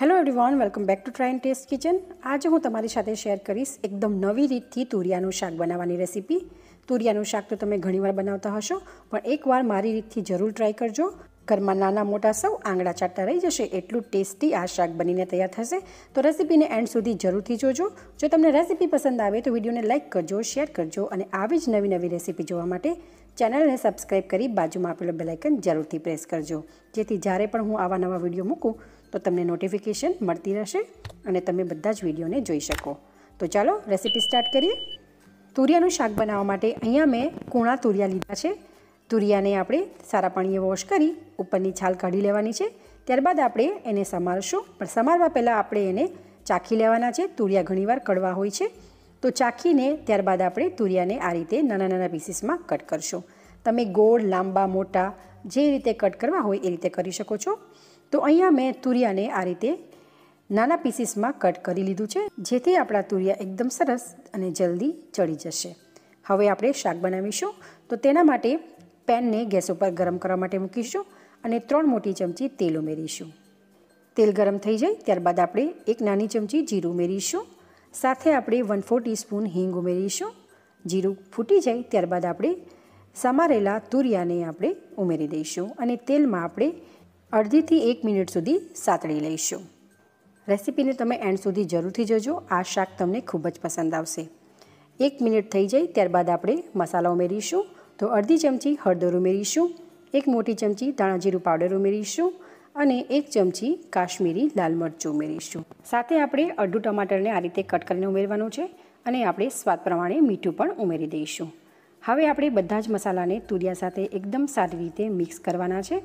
hello everyone welcome back to trine taste kitchen આજે હું તમારી સાથે શેર કરીશ એકદમ નવી રીતથી તુરિયાનું શાક બનાવવાની રેસીપી તુરિયાનું શાક તો તમે ઘણીવાર બનાવતા હશો પણ એકવાર મારી રીતથી જરૂર ટ્રાય કરજો ઘરમાં નાના મોટા સૌ આંગળા ચાટતા રહી જશે એટલું ટેસ્ટી આ શાક બનીને તૈયાર થશે તો રેસીપીને એન્ડ સુધી જરૂરથી જોજો જો તમને રેસીપી પસંદ આવે તો વિડીયોને લાઇક કરજો શેર કરજો અને આવી જ નવી નવી રેસીપી જોવા માટે ચેનલને સબસ્ક્રાઈબ કરી બાજુમાં આપેલો બેલાઇકન જરૂરથી પ્રેસ કરજો જેથી જ્યારે પણ હું આવા નવા વિડીયો મૂકું તો તમને નોટિફિકેશન મળતી રહેશે અને તમે બધા જ વિડીયોને જોઈ શકો તો ચાલો રેસીપી સ્ટાર્ટ કરીએ તુરિયાનું શાક બનાવવા માટે અહીંયા મેં કૂણા તુરિયા લીધા છે તુરિયાને આપણે સારા પાણીએ વોશ કરી ઉપરની છાલ કાઢી લેવાની છે ત્યારબાદ આપણે એને સમારશું પણ સમારવા પહેલાં આપણે એને ચાખી લેવાના છે તુરિયા ઘણીવાર કડવા હોય છે તો ચાખીને ત્યારબાદ આપણે તુરિયાને આ રીતે નાના નાના પીસીસમાં કટ કરશું તમે ગોળ લાંબા મોટા જે રીતે કટ કરવા હોય એ રીતે કરી શકો છો તો અહીંયા મેં તુરિયાને આ રીતે નાના પીસીસમાં કટ કરી લીધું છે જેથી આપણા તુરિયા એકદમ સરસ અને જલ્દી ચડી જશે હવે આપણે શાક બનાવીશું તો તેના માટે પેનને ગેસ ઉપર ગરમ કરવા માટે મૂકીશું અને ત્રણ મોટી ચમચી તેલ ઉમેરીશું તેલ ગરમ થઈ જાય ત્યારબાદ આપણે એક નાની ચમચી જીરું ઉમેરીશું સાથે આપણે વન ફોર ટીસ્પૂન હિંગ ઉમેરીશું જીરું ફૂટી જાય ત્યારબાદ આપણે સમારેલા તુરિયાને આપણે ઉમેરી દઈશું અને તેલમાં આપણે અડધીથી એક મિનિટ સુધી સાતળી લઈશું રેસીપીને તમે એન્ડ સુધી જરૂરથી જજો આ શાક તમને ખૂબ જ પસંદ આવશે એક મિનિટ થઈ જાય ત્યારબાદ આપણે મસાલા ઉમેરીશું તો અડધી ચમચી હળદર ઉમેરીશું એક મોટી ચમચી ધાણાજીરું પાવડર ઉમેરીશું અને એક ચમચી કાશ્મીરી લાલ મરચું ઉમેરીશું સાથે આપણે અડધું ટમાટરને આ રીતે કટ કરીને ઉમેરવાનું છે અને આપણે સ્વાદ પ્રમાણે મીઠું પણ ઉમેરી દઈશું હવે આપણે બધા જ મસાલાને તુરિયા સાથે એકદમ સારી રીતે મિક્સ કરવાના છે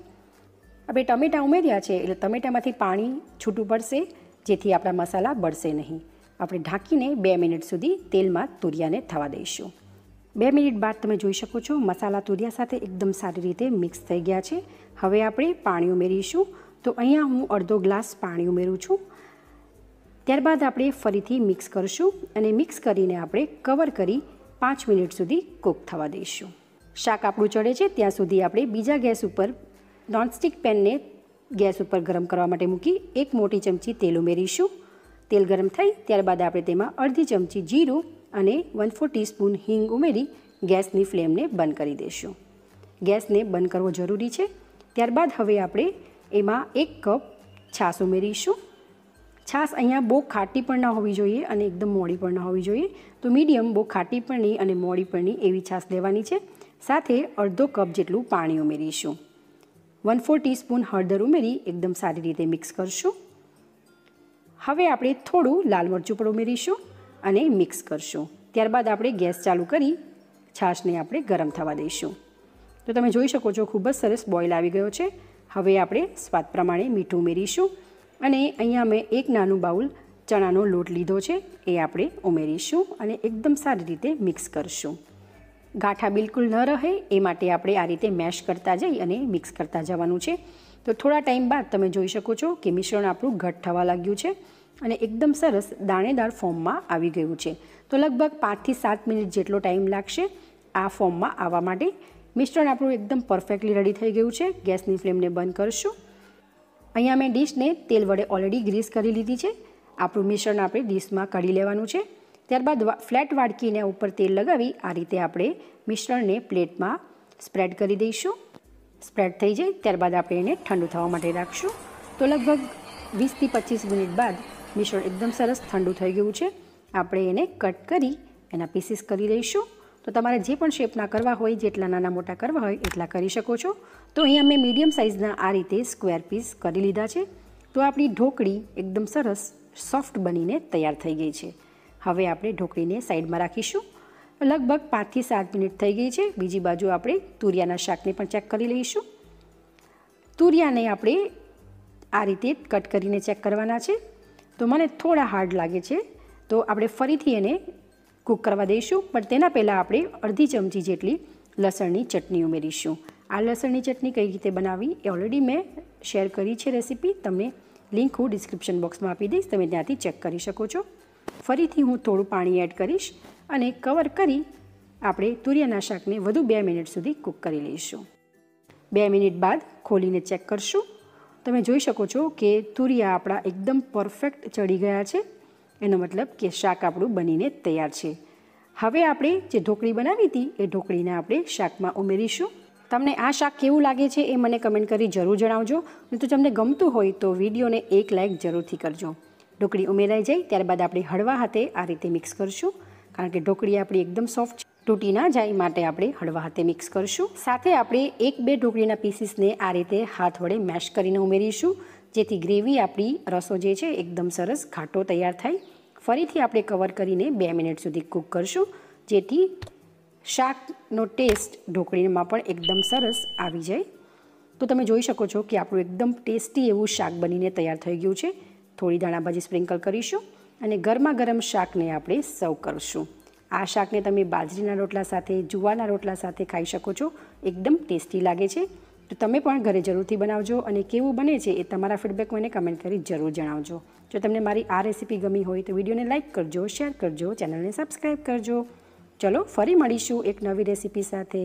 આપણે ટમેટાં ઉમેર્યા છે એટલે ટમેટામાંથી પાણી છૂટું પડશે જેથી આપણા મસાલા બળશે નહીં આપણે ઢાંકીને બે મિનિટ સુધી તેલમાં તુરિયાને થવા દઈશું બે મિનિટ બાદ તમે જોઈ શકો છો મસાલા તુરિયા સાથે એકદમ સારી રીતે મિક્સ થઈ ગયા છે હવે આપણે પાણી ઉમેરીશું તો અહીંયા હું અડધો ગ્લાસ પાણી ઉમેરું છું ત્યારબાદ આપણે ફરીથી મિક્સ કરીશું અને મિક્સ કરીને આપણે કવર કરી પાંચ મિનિટ સુધી કૂક થવા દઈશું શાક આપણું ચડે છે ત્યાં સુધી આપણે બીજા ગેસ ઉપર નોનસ્ટિક પેનને ગેસ ઉપર ગરમ કરવા માટે મૂકી એક મોટી ચમચી તેલ ઉમેરીશું તેલ ગરમ થઈ ત્યારબાદ આપણે તેમાં અડધી ચમચી જીરું અને વન ફોર ટીસ્પૂન હિંગ ઉમેરી ગેસની ફ્લેમને બંધ કરી દઈશું ગેસને બંધ કરવો જરૂરી છે ત્યારબાદ હવે આપણે એમાં એક કપ છાશ ઉમેરીશું છાશ અહીંયા બહુ ખાટી પણ ના હોવી જોઈએ અને એકદમ મોડી પણ ના હોવી જોઈએ તો મીડિયમ બહુ ખાટી પણ નહીં અને મોડી પણ નહીં એવી છાશ લેવાની છે સાથે અડધો કપ જેટલું પાણી ઉમેરીશું વન ફોર ટીસ્પૂન હળદર ઉમેરી એકદમ સારી રીતે મિક્સ કરશું હવે આપણે થોડું લાલ મરચું પણ ઉમેરીશું અને મિક્સ કરશું ત્યારબાદ આપણે ગેસ ચાલુ કરી છાશને આપણે ગરમ થવા દઈશું તો તમે જોઈ શકો છો ખૂબ જ સરસ બોઇલ આવી ગયો છે હવે આપણે સ્વાદ પ્રમાણે મીઠું ઉમેરીશું અને અહીંયા મેં એક નાનું બાઉલ ચણાનો લોટ લીધો છે એ આપણે ઉમેરીશું અને એકદમ સારી રીતે મિક્સ કરીશું ગાંઠા બિલકુલ ન રહે એ માટે આપણે આ રીતે મેશ કરતા જઈ અને મિક્સ કરતા જવાનું છે તો થોડા ટાઈમ બાદ તમે જોઈ શકો છો કે મિશ્રણ આપણું ઘટ થવા લાગ્યું છે અને એકદમ સરસ દાણેદાર ફોર્મમાં આવી ગયું છે તો લગભગ પાંચથી સાત મિનિટ જેટલો ટાઈમ લાગશે આ ફોર્મમાં આવવા માટે મિશ્રણ આપણું એકદમ પરફેક્ટલી રેડી થઈ ગયું છે ગેસની ફ્લેમને બંધ કરીશું અહીંયા મેં ડીશને તેલ વડે ઓલરેડી ગ્રીસ કરી લીધી છે આપણું મિશ્રણ આપણે ડીશમાં કાઢી લેવાનું છે ત્યારબાદ ફ્લેટ વાડકીને ઉપર તેલ લગાવી આ રીતે આપણે મિશ્રણને પ્લેટમાં સ્પ્રેડ કરી દઈશું સ્પ્રેડ થઈ જાય ત્યારબાદ આપણે એને ઠંડુ થવા માટે રાખશું તો લગભગ વીસથી પચીસ મિનિટ બાદ મિશ્રણ એકદમ સરસ ઠંડુ થઈ ગયું છે આપણે એને કટ કરી એના પીસીસ કરી લઈશું તો તમારે જે પણ શેપના કરવા હોય જેટલા નાના મોટા કરવા હોય એટલા કરી શકો છો તો અહીંયા મેં મીડિયમ સાઇઝના આ રીતે સ્ક્વેર પીસ કરી લીધા છે તો આપણી ઢોકળી એકદમ સરસ સોફ્ટ બનીને તૈયાર થઈ ગઈ છે હવે આપણે ઢોકળીને સાઈડમાં રાખીશું લગભગ પાંચથી સાત મિનિટ થઈ ગઈ છે બીજી બાજુ આપણે તુરિયાના શાકને પણ ચેક કરી લઈશું તુરિયાને આપણે આ રીતે કટ કરીને ચેક કરવાના છે તો મને થોડા હાર્ડ લાગે છે તો આપણે ફરીથી એને કૂક કરવા દઈશું પણ તેના પહેલાં આપણે અડધી ચમચી જેટલી લસણની ચટણી ઉમેરીશું આ લસણની ચટણી કઈ રીતે બનાવવી એ ઓલરેડી મેં શેર કરી છે રેસીપી તમને લિંક હું ડિસ્ક્રિપ્શન બોક્સમાં આપી દઈશ તમે ત્યાંથી ચેક કરી શકો છો ફરીથી હું થોડું પાણી એડ કરીશ અને કવર કરી આપણે તુરિયાના શાકને વધુ બે મિનિટ સુધી કૂક કરી લઈશું બે મિનિટ બાદ ખોલીને ચેક કરશું તમે જોઈ શકો છો કે તુરિયા આપણા એકદમ પરફેક્ટ ચડી ગયા છે એનો મતલબ કે શાક આપણું બનીને તૈયાર છે હવે આપણે જે ઢોકળી બનાવી હતી એ ઢોકળીને આપણે શાકમાં ઉમેરીશું તમને આ શાક કેવું લાગે છે એ મને કમેન્ટ કરી જરૂર જણાવજો અને જો તમને ગમતું હોય તો વિડીયોને એક લાઇક જરૂરથી કરજો ઢોકળી ઉમેરાઈ જાય ત્યારબાદ આપણે હળવા હાથે આ રીતે મિક્સ કરશું કારણ કે ઢોકળી આપણી એકદમ સોફ્ટ તૂટી ના જાય માટે આપણે હળવા હાથે મિક્સ કરીશું સાથે આપણે એક બે ઢોકળીના પીસીસને આ રીતે હાથ વડે મેશ કરીને ઉમેરીશું જેથી ગ્રેવી આપણી રસો જે છે એકદમ સરસ ઘાટો તૈયાર થાય ફરીથી આપણે કવર કરીને બે મિનિટ સુધી કૂક કરશું જેથી શાકનો ટેસ્ટ ઢોકળીમાં પણ એકદમ સરસ આવી જાય તો તમે જોઈ શકો છો કે આપણું એકદમ ટેસ્ટી એવું શાક બનીને તૈયાર થઈ ગયું છે થોડી દાણાભાજી સ્પ્રિંકલ કરીશું અને ગરમા ગરમ શાકને આપણે સર્વ કરીશું આ શાકને તમે બાજરીના રોટલા સાથે જુવારના રોટલા સાથે ખાઈ શકો છો એકદમ ટેસ્ટી લાગે છે તો તમે પણ ઘરે જરૂરથી બનાવજો અને કેવું બને છે એ તમારા ફીડબેક મને કમેન્ટ કરી જરૂર જણાવજો જો તમને મારી આ રેસીપી ગમી હોય તો વિડીયોને લાઇક કરજો શેર કરજો ચેનલને સબસ્ક્રાઈબ કરજો ચલો ફરી મળીશું એક નવી રેસીપી સાથે